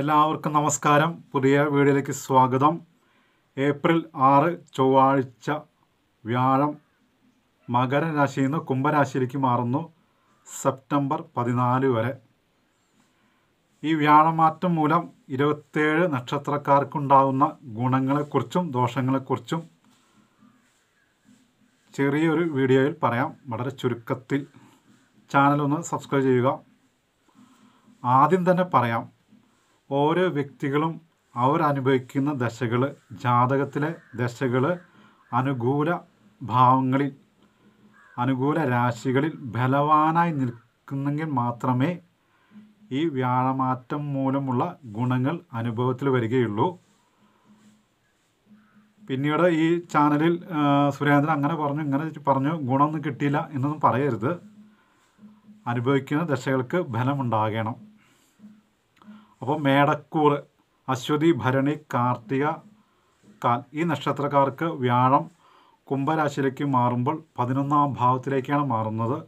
എല്ലാവർക്കും നമസ്കാരം പുതിയ വീഡിയോയിലേക്ക് സ്വാഗതം ഏപ്രിൽ ആറ് ചൊവ്വാഴ്ച വ്യാഴം മകരരാശിയിൽ നിന്ന് കുംഭരാശിയിലേക്ക് മാറുന്നു സെപ്റ്റംബർ പതിനാല് വരെ ഈ വ്യാഴമാറ്റം മൂലം ഇരുപത്തേഴ് നക്ഷത്രക്കാർക്കുണ്ടാകുന്ന ഗുണങ്ങളെക്കുറിച്ചും ദോഷങ്ങളെക്കുറിച്ചും ചെറിയൊരു വീഡിയോയിൽ പറയാം വളരെ ചുരുക്കത്തിൽ ചാനലൊന്ന് സബ്സ്ക്രൈബ് ചെയ്യുക ആദ്യം തന്നെ പറയാം ഓരോ വ്യക്തികളും അവരനുഭവിക്കുന്ന ദശകൾ ജാതകത്തിലെ ദശകൾ അനുകൂല ഭാവങ്ങളിൽ അനുകൂല രാശികളിൽ ബലവാനായി നിൽക്കുന്നെങ്കിൽ മാത്രമേ ഈ വ്യാഴമാറ്റം മൂലമുള്ള ഗുണങ്ങൾ അനുഭവത്തിൽ വരികയുള്ളൂ പിന്നീട് ഈ ചാനലിൽ സുരേന്ദ്രൻ അങ്ങനെ പറഞ്ഞു ഇങ്ങനെ പറഞ്ഞു ഗുണമൊന്നും കിട്ടിയില്ല എന്നൊന്നും പറയരുത് അനുഭവിക്കുന്ന ദശകൾക്ക് ബലമുണ്ടാകണം അപ്പോൾ മേടക്കൂർ അശ്വതി ഭരണി കാർത്തിക കാൽ ഈ നക്ഷത്രക്കാർക്ക് വ്യാഴം കുംഭരാശിയിലേക്ക് മാറുമ്പോൾ പതിനൊന്നാം ഭാവത്തിലേക്കാണ് മാറുന്നത്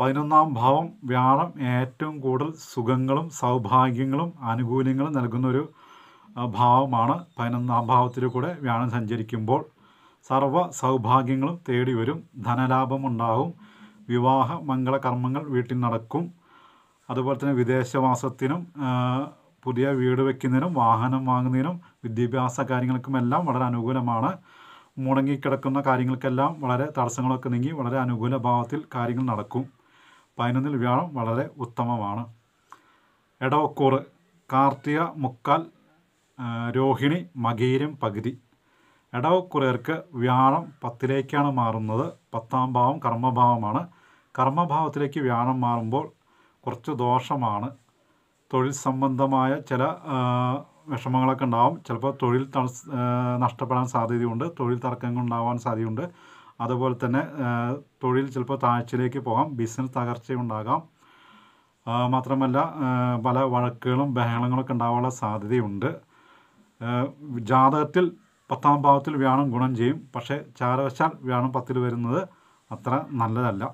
പതിനൊന്നാം ഭാവം വ്യാഴം ഏറ്റവും കൂടുതൽ സുഖങ്ങളും സൗഭാഗ്യങ്ങളും ആനുകൂല്യങ്ങളും നൽകുന്നൊരു ഭാവമാണ് പതിനൊന്നാം ഭാവത്തിൽ കൂടെ വ്യാഴം സഞ്ചരിക്കുമ്പോൾ സർവ്വ സൗഭാഗ്യങ്ങളും തേടി വരും ധനലാഭമുണ്ടാകും വിവാഹ മംഗളകർമ്മങ്ങൾ വീട്ടിൽ നടക്കും അതുപോലെ തന്നെ വിദേശവാസത്തിനും പുതിയ വീട് വയ്ക്കുന്നതിനും വാഹനം വാങ്ങുന്നതിനും വിദ്യാഭ്യാസ കാര്യങ്ങൾക്കുമെല്ലാം വളരെ അനുകൂലമാണ് മുടങ്ങിക്കിടക്കുന്ന കാര്യങ്ങൾക്കെല്ലാം വളരെ തടസ്സങ്ങളൊക്കെ നീങ്ങി വളരെ അനുകൂല ഭാവത്തിൽ കാര്യങ്ങൾ നടക്കും പതിനൊന്നിൽ വ്യാഴം വളരെ ഉത്തമമാണ് എടവക്കൂർ കാർത്തിക മുക്കാൽ രോഹിണി മകീരം പകുതി ഇടവക്കുറയർക്ക് വ്യാഴം പത്തിലേക്കാണ് മാറുന്നത് പത്താം ഭാവം കർമ്മഭാവമാണ് കർമ്മഭാവത്തിലേക്ക് വ്യാഴം മാറുമ്പോൾ കുറച്ച് ദോഷമാണ് തൊഴിൽ സംബന്ധമായ ചില വിഷമങ്ങളൊക്കെ ഉണ്ടാവും ചിലപ്പോൾ തൊഴിൽ നഷ്ടപ്പെടാൻ സാധ്യതയുണ്ട് തൊഴിൽ തർക്കങ്ങൾ ഉണ്ടാവാൻ സാധ്യതയുണ്ട് അതുപോലെ തന്നെ തൊഴിൽ ചിലപ്പോൾ താഴ്ചയിലേക്ക് പോകാം ബിസിനസ് തകർച്ചയുണ്ടാകാം മാത്രമല്ല പല വഴക്കുകളും ബഹളങ്ങളൊക്കെ ഉണ്ടാവാനുള്ള സാധ്യതയുണ്ട് ജാതകത്തിൽ പത്താം ഭാവത്തിൽ വ്യാണം ഗുണം ചെയ്യും പക്ഷേ ചാരവശാൽ വ്യാണം പത്തിൽ വരുന്നത് അത്ര നല്ലതല്ല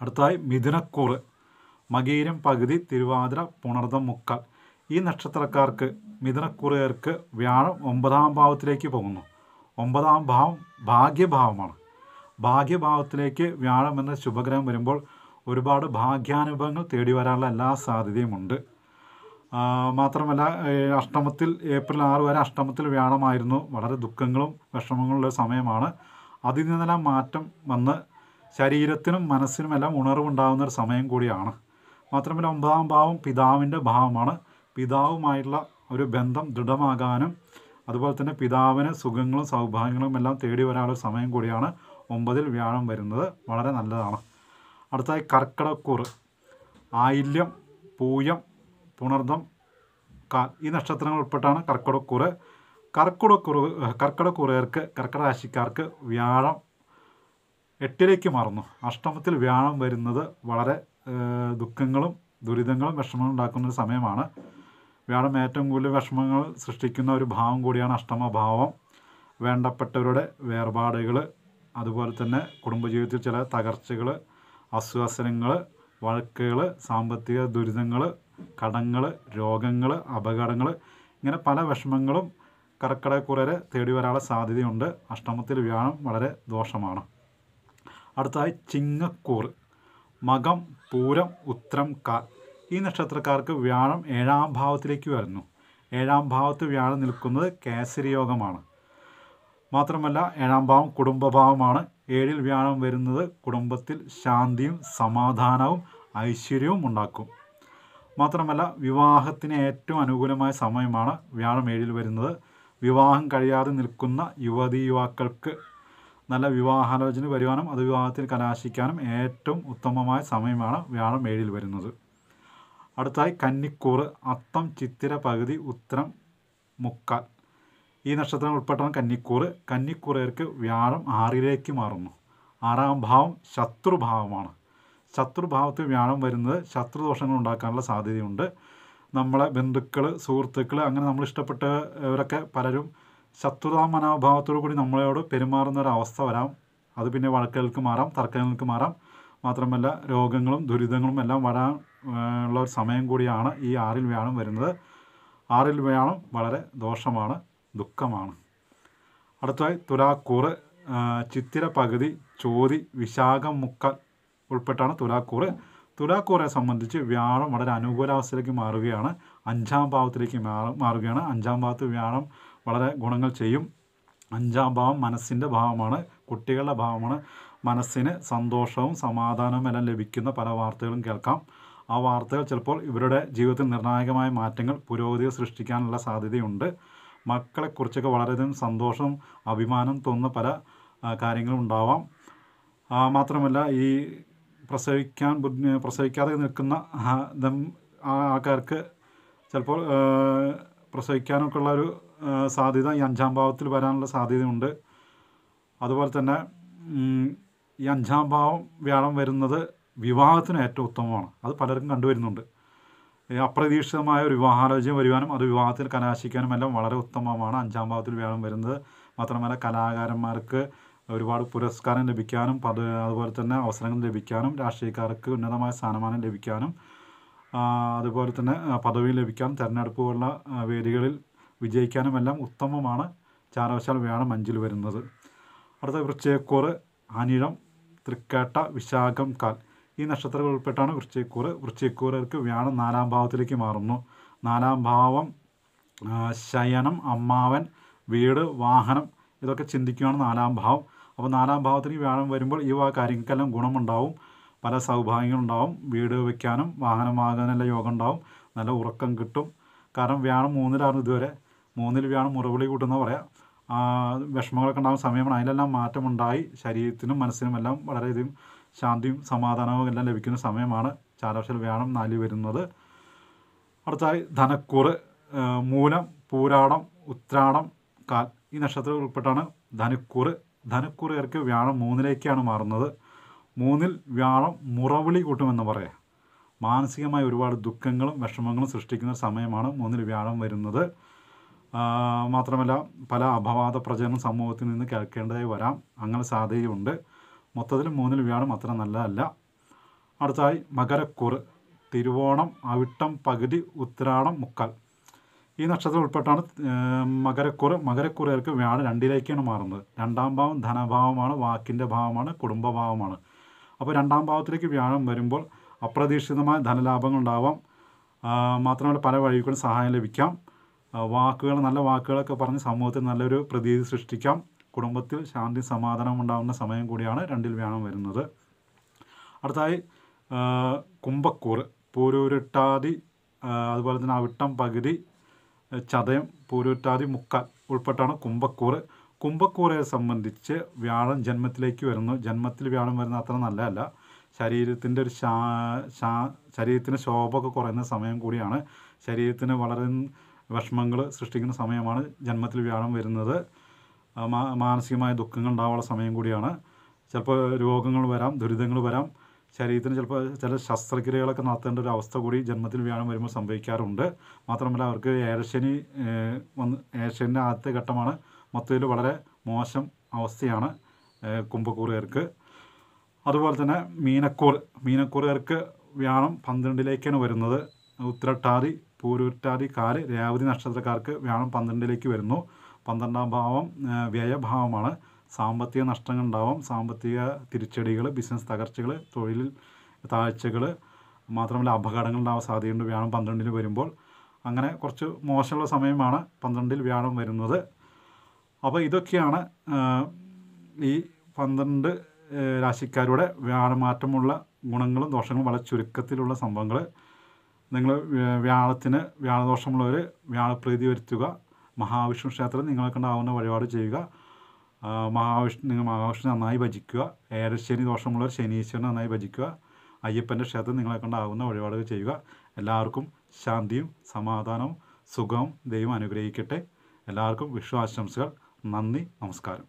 അടുത്തതായി മിഥുനക്കൂറ് മകീരം പകുതി തിരുവാതിര പുണർദം മുക്കാൽ ഈ നക്ഷത്രക്കാർക്ക് മിഥുനക്കുറിയർക്ക് വ്യാഴം ഒമ്പതാം ഭാവത്തിലേക്ക് പോകുന്നു ഒമ്പതാം ഭാവം ഭാഗ്യഭാവമാണ് ഭാഗ്യഭാവത്തിലേക്ക് വ്യാഴം എന്ന ശുഭഗ്രഹം വരുമ്പോൾ ഒരുപാട് ഭാഗ്യാനുഭവങ്ങൾ തേടി വരാനുള്ള എല്ലാ സാധ്യതയുമുണ്ട് മാത്രമല്ല അഷ്ടമത്തിൽ ഏപ്രിൽ ആറ് വരെ അഷ്ടമത്തിൽ വ്യാഴമായിരുന്നു വളരെ ദുഃഖങ്ങളും വിഷമങ്ങളുള്ള സമയമാണ് അതിൽ നിന്നെല്ലാം മാറ്റം വന്ന് ശരീരത്തിനും മനസ്സിനുമെല്ലാം ഉണർവുണ്ടാകുന്ന ഒരു സമയം കൂടിയാണ് മാത്രമല്ല ഒമ്പതാം ഭാവം പിതാവിൻ്റെ ഭാവമാണ് പിതാവുമായിട്ടുള്ള ഒരു ബന്ധം ദൃഢമാകാനും അതുപോലെ തന്നെ പിതാവിന് സുഖങ്ങളും സൗഭാഗ്യങ്ങളും എല്ലാം തേടി വരാനുള്ള സമയം കൂടിയാണ് ഒമ്പതിൽ വ്യാഴം വരുന്നത് വളരെ നല്ലതാണ് അടുത്തായി കർക്കിടക്കൂറ് ആയില്യം പൂയം പുണർദം കാൽ ഈ നക്ഷത്രങ്ങൾ ഉൾപ്പെട്ടാണ് കർക്കിടക്കൂറ് കർക്കിടക്കുറു കർക്കിടക്കുറയർക്ക് കർക്കിടരാശിക്കാർക്ക് വ്യാഴം എട്ടിലേക്ക് മാറുന്നു അഷ്ടമത്തിൽ വ്യാഴം വരുന്നത് വളരെ ദുഃഖങ്ങളും ദുരിതങ്ങളും വിഷമങ്ങളും ഉണ്ടാക്കുന്ന ഒരു സമയമാണ് വ്യാഴം ഏറ്റവും കൂടുതൽ വിഷമങ്ങൾ സൃഷ്ടിക്കുന്ന ഒരു ഭാവം കൂടിയാണ് അഷ്ടമഭാവം വേണ്ടപ്പെട്ടവരുടെ വേർപാടുകൾ അതുപോലെ തന്നെ കുടുംബജീവിതത്തിൽ ചില തകർച്ചകൾ അസ്വസനങ്ങൾ വഴക്കുകൾ സാമ്പത്തിക ദുരിതങ്ങൾ കടങ്ങൾ രോഗങ്ങൾ അപകടങ്ങൾ ഇങ്ങനെ പല വിഷമങ്ങളും കർക്കിടക്കുറരെ തേടി വരാനുള്ള സാധ്യതയുണ്ട് അഷ്ടമത്തിൽ വ്യാഴം വളരെ ദോഷമാണ് അടുത്തതായി ചിങ്ങക്കൂർ മകം പൂരം ഉത്രം കാർ ഈ നക്ഷത്രക്കാർക്ക് വ്യാഴം ഏഴാം ഭാവത്തിലേക്ക് വരുന്നു ഏഴാം ഭാവത്ത് വ്യാഴം നിൽക്കുന്നത് കേസരി യോഗമാണ് മാത്രമല്ല ഏഴാം ഭാവം കുടുംബഭാവമാണ് ഏഴിൽ വ്യാഴം വരുന്നത് കുടുംബത്തിൽ ശാന്തിയും സമാധാനവും ഐശ്വര്യവും ഉണ്ടാക്കും മാത്രമല്ല വിവാഹത്തിന് ഏറ്റവും അനുകൂലമായ സമയമാണ് വ്യാഴം ഏഴിൽ വരുന്നത് വിവാഹം കഴിയാതെ നിൽക്കുന്ന യുവതി യുവാക്കൾക്ക് നല്ല വിവാഹാലോചന വരുവാനും അത് വിവാഹത്തിൽ കലാശിക്കാനും ഏറ്റവും ഉത്തമമായ സമയമാണ് വ്യാഴം ഏഴിൽ വരുന്നത് അടുത്തായി കന്നിക്കൂറ് അത്തം ചിത്തിര പകുതി ഉത്തരം മുക്കാൽ ഈ നക്ഷത്രം ഉൾപ്പെട്ടവൻ കന്നിക്കൂറ് കന്നിക്കൂറുകാർക്ക് വ്യാഴം ആറിലേക്ക് മാറുന്നു ആറാം ഭാവം ശത്രുഭാവമാണ് ശത്രുഭാവത്തിൽ വ്യാഴം വരുന്നത് ശത്രുദോഷങ്ങൾ ഉണ്ടാക്കാനുള്ള സാധ്യതയുണ്ട് നമ്മളെ ബന്ധുക്കൾ സുഹൃത്തുക്കൾ അങ്ങനെ നമ്മൾ ഇഷ്ടപ്പെട്ടവരൊക്കെ പലരും ശത്രുതാ മനോഭാവത്തോടു കൂടി നമ്മളോട് പെരുമാറുന്ന ഒരു അവസ്ഥ വരാം അത് പിന്നെ വഴക്കുകൾക്ക് മാറാം തർക്കങ്ങൾക്ക് മാറാം മാത്രമല്ല രോഗങ്ങളും ദുരിതങ്ങളും എല്ലാം വരാൻ ഉള്ള ഒരു സമയം കൂടിയാണ് ഈ ആറിൽ വ്യാഴം വരുന്നത് ആറിൽ വ്യാഴം വളരെ ദോഷമാണ് ദുഃഖമാണ് അടുത്തതായി തുലാക്കൂറ് ചിത്തിര പകുതി ചോതി വിശാഖം മുക്കൽ ഉൾപ്പെട്ടാണ് തുലാക്കൂറ് തുലാക്കൂറെ സംബന്ധിച്ച് വ്യാഴം വളരെ അനുകൂലാവസ്ഥയിലേക്ക് മാറുകയാണ് അഞ്ചാം ഭാവത്തിലേക്ക് മാറുകയാണ് അഞ്ചാം ഭാവത്ത് വ്യാഴം വളരെ ഗുണങ്ങൾ ചെയ്യും അഞ്ചാം ഭാവം മനസ്സിൻ്റെ ഭാവമാണ് കുട്ടികളുടെ ഭാവമാണ് മനസ്സിന് സന്തോഷവും സമാധാനവും എല്ലാം ലഭിക്കുന്ന പല വാർത്തകളും കേൾക്കാം ആ വാർത്തകൾ ചിലപ്പോൾ ഇവരുടെ ജീവിതത്തിൽ നിർണായകമായ മാറ്റങ്ങൾ പുരോഗതിയെ സൃഷ്ടിക്കാനുള്ള സാധ്യതയുണ്ട് മക്കളെക്കുറിച്ചൊക്കെ വളരെയധികം സന്തോഷം അഭിമാനം തോന്നുന്ന പല കാര്യങ്ങളും ഉണ്ടാവാം മാത്രമല്ല ഈ പ്രസവിക്കാൻ പ്രസവിക്കാതെ നിൽക്കുന്ന ആൾക്കാർക്ക് ചിലപ്പോൾ പ്രസവിക്കാനൊക്കെ ഉള്ള ഒരു സാധ്യത ഈ അഞ്ചാം ഭാവത്തിൽ വരാനുള്ള സാധ്യതയുണ്ട് അതുപോലെ തന്നെ ഈ അഞ്ചാം ഭാവം വ്യാഴം വരുന്നത് വിവാഹത്തിന് ഏറ്റവും ഉത്തമമാണ് അത് പലർക്കും കണ്ടുവരുന്നുണ്ട് അപ്രതീക്ഷിതമായ ഒരു വിവാഹാലോചന വരുവാനും അത് വിവാഹത്തിൽ കലാശിക്കാനും എല്ലാം വളരെ ഉത്തമമാണ് അഞ്ചാം ഭാവത്തിൽ വ്യാഴം വരുന്നത് മാത്രമല്ല കലാകാരന്മാർക്ക് ഒരുപാട് പുരസ്കാരം ലഭിക്കാനും അതുപോലെ തന്നെ അവസരങ്ങൾ ലഭിക്കാനും രാഷ്ട്രീയക്കാർക്ക് ഉന്നതമായ സ്ഥാനമാനം ലഭിക്കാനും അതുപോലെ തന്നെ പദവി ലഭിക്കാൻ തിരഞ്ഞെടുപ്പ് വേദികളിൽ വേദികളിൽ വിജയിക്കാനുമെല്ലാം ഉത്തമമാണ് ചാരവശാൽ വേണം അഞ്ചിൽ വരുന്നത് അടുത്ത വൃശ്ചയക്കൂറ് അനിഴം തൃക്കേട്ട വിശാഖം കാൽ ഈ നക്ഷത്രങ്ങൾ ഉൾപ്പെട്ടാണ് വൃശ്ചിക്കൂറ് വൃശ്ചിക്കൂറർക്ക് വേണം നാലാം ഭാവത്തിലേക്ക് മാറുന്നു നാലാം ഭാവം ശയനം അമ്മാവൻ വീട് വാഹനം ഇതൊക്കെ ചിന്തിക്കുകയാണ് നാലാം ഭാവം അപ്പോൾ നാലാം ഭാവത്തിന് വേണം വരുമ്പോൾ ഈ കാര്യങ്ങൾക്കെല്ലാം ഗുണമുണ്ടാവും പല സൗഭാഗ്യങ്ങളുണ്ടാവും വീട് വയ്ക്കാനും വാഹനം വാങ്ങാനെല്ലാം യോഗം ഉണ്ടാവും നല്ല ഉറക്കം കിട്ടും കാരണം വ്യാണം മൂന്നിലാണ് ഇതുവരെ മൂന്നിൽ വ്യാണം മുറവിളി കൂട്ടുന്ന പറയാം വിഷമങ്ങളൊക്കെ ഉണ്ടാകുന്ന സമയമാണ് അതിലെല്ലാം മാറ്റമുണ്ടായി ശരീരത്തിനും മനസ്സിനും എല്ലാം വളരെയധികം ശാന്തിയും സമാധാനവും എല്ലാം ലഭിക്കുന്ന സമയമാണ് ചാലവർഷൽ വ്യാണം നാലിൽ വരുന്നത് അടുത്തായി ധനക്കൂറ് മൂലം പൂരാടം ഉത്രാടം കാൽ ഈ നക്ഷത്രം ഉൾപ്പെട്ടാണ് ധനുക്കൂറ് ധനുക്കൂറുകാർക്ക് വ്യാഴം മൂന്നിലേക്കാണ് മാറുന്നത് മൂന്നിൽ വ്യാഴം മുറവിളി കൂട്ടുമെന്ന് പറയാം മാനസികമായ ഒരുപാട് ദുഃഖങ്ങളും വിഷമങ്ങളും സൃഷ്ടിക്കുന്ന സമയമാണ് മൂന്നിൽ വ്യാഴം വരുന്നത് മാത്രമല്ല പല അപവാദ പ്രചരണ സമൂഹത്തിൽ നിന്ന് കേൾക്കേണ്ടതായി വരാം അങ്ങനെ സാധ്യതയുണ്ട് മൊത്തത്തിൽ മൂന്നിൽ വ്യാഴം അത്ര നല്ലതല്ല അടുത്തായി മകരക്കുറ് തിരുവോണം അവിട്ടം പകുതി ഉത്തരാടം മുക്കാൽ ഈ നക്ഷത്രം ഉൾപ്പെട്ടാണ് മകരക്കുറ് മകരക്കുറുകാർക്ക് വ്യാഴം രണ്ടിലേക്കാണ് മാറുന്നത് രണ്ടാം ഭാവം ധനഭാവമാണ് വാക്കിൻ്റെ ഭാവമാണ് കുടുംബഭാവമാണ് അപ്പോൾ രണ്ടാം ഭാവത്തിലേക്ക് വ്യാഴം വരുമ്പോൾ അപ്രതീക്ഷിതമായ ധനലാഭങ്ങൾ ഉണ്ടാവാം മാത്രമല്ല പല വഴികളും സഹായം ലഭിക്കാം വാക്കുകൾ നല്ല വാക്കുകളൊക്കെ പറഞ്ഞ് സമൂഹത്തിൽ നല്ലൊരു പ്രതീതി സൃഷ്ടിക്കാം കുടുംബത്തിൽ ശാന്തി സമാധാനം ഉണ്ടാകുന്ന സമയം കൂടിയാണ് രണ്ടിൽ വ്യാഴം വരുന്നത് അടുത്തായി കുംഭക്കൂർ പൂരൂരിട്ടാതി അതുപോലെ തന്നെ അവിട്ടം പകുതി ചതയം പൂരൂറ്റാതി മുക്കാൽ ഉൾപ്പെട്ടാണ് കുംഭക്കൂർ കുംഭക്കൂറയെ സംബന്ധിച്ച് വ്യാഴം ജന്മത്തിലേക്ക് വരുന്നു ജന്മത്തിൽ വ്യാഴം വരുന്ന അത്ര നല്ലതല്ല ശരീരത്തിൻ്റെ ഒരു ശാ ശാ ശരീരത്തിന് ശോഭമൊക്കെ കുറയുന്ന സമയം കൂടിയാണ് ശരീരത്തിന് വളരെ വിഷമങ്ങൾ സൃഷ്ടിക്കുന്ന സമയമാണ് ജന്മത്തിൽ വ്യാഴം വരുന്നത് മാനസികമായ ദുഃഖങ്ങൾ ഉണ്ടാവാനുള്ള സമയം കൂടിയാണ് ചിലപ്പോൾ രോഗങ്ങൾ വരാം ദുരിതങ്ങൾ വരാം ശരീരത്തിന് ചിലപ്പോൾ ചില ശസ്ത്രക്രിയകളൊക്കെ നടത്തേണ്ട ഒരു അവസ്ഥ കൂടി ജന്മത്തിൽ വ്യാഴം വരുമ്പോൾ സംഭവിക്കാറുണ്ട് മാത്രമല്ല അവർക്ക് ഏഴശനി വന്ന് ഏഴശനിൻ്റെ ആദ്യത്തെ ഘട്ടമാണ് മൊത്തത്തിൽ വളരെ മോശം അവസ്ഥയാണ് കുംഭക്കൂറുകാർക്ക് അതുപോലെ തന്നെ മീനക്കൂർ മീനക്കൂറുകാർക്ക് വ്യാഴം പന്ത്രണ്ടിലേക്കാണ് വരുന്നത് ഉത്തരട്ടാതി പൂരൂറ്റാതി കാല് രേവതി നക്ഷത്രക്കാർക്ക് വ്യാഴം പന്ത്രണ്ടിലേക്ക് വരുന്നു പന്ത്രണ്ടാം ഭാവം വ്യയഭാവമാണ് സാമ്പത്തിക നഷ്ടങ്ങൾ ഉണ്ടാവും സാമ്പത്തിക തിരിച്ചടികൾ ബിസിനസ് തകർച്ചകൾ തൊഴിലിൽ താഴ്ചകൾ മാത്രമല്ല അപകടങ്ങൾ ഉണ്ടാവാൻ സാധ്യതയുണ്ട് വ്യാഴം പന്ത്രണ്ടിൽ വരുമ്പോൾ അങ്ങനെ കുറച്ച് മോശമുള്ള സമയമാണ് പന്ത്രണ്ടിൽ വ്യാഴം വരുന്നത് അപ്പോൾ ഇതൊക്കെയാണ് ഈ പന്ത്രണ്ട് രാശിക്കാരുടെ വ്യാഴമാറ്റമുള്ള ഗുണങ്ങളും ദോഷങ്ങളും വളരെ ചുരുക്കത്തിലുള്ള സംഭവങ്ങൾ നിങ്ങൾ വ്യാഴത്തിന് വ്യാഴദോഷമുള്ളവർ വ്യാഴപ്രീതി വരുത്തുക മഹാവിഷ്ണു ക്ഷേത്രം നിങ്ങൾക്കുണ്ടാവുന്ന വഴിപാട് ചെയ്യുക മഹാവിഷ്ണു നിങ്ങൾ മഹാവിഷ്ണു നന്നായി ഭജിക്കുക ഏരശ്ശനി ദോഷമുള്ളവർ ശനീശ്വരൻ നന്നായി ഭജിക്കുക അയ്യപ്പൻ്റെ ക്ഷേത്രം നിങ്ങളെക്കൊണ്ടാവുന്ന വഴിപാടുകൾ ചെയ്യുക എല്ലാവർക്കും ശാന്തിയും സമാധാനവും സുഖവും ദൈവം അനുഗ്രഹിക്കട്ടെ എല്ലാവർക്കും വിഷു ആശംസകൾ നന്ദി നമസ്കാരം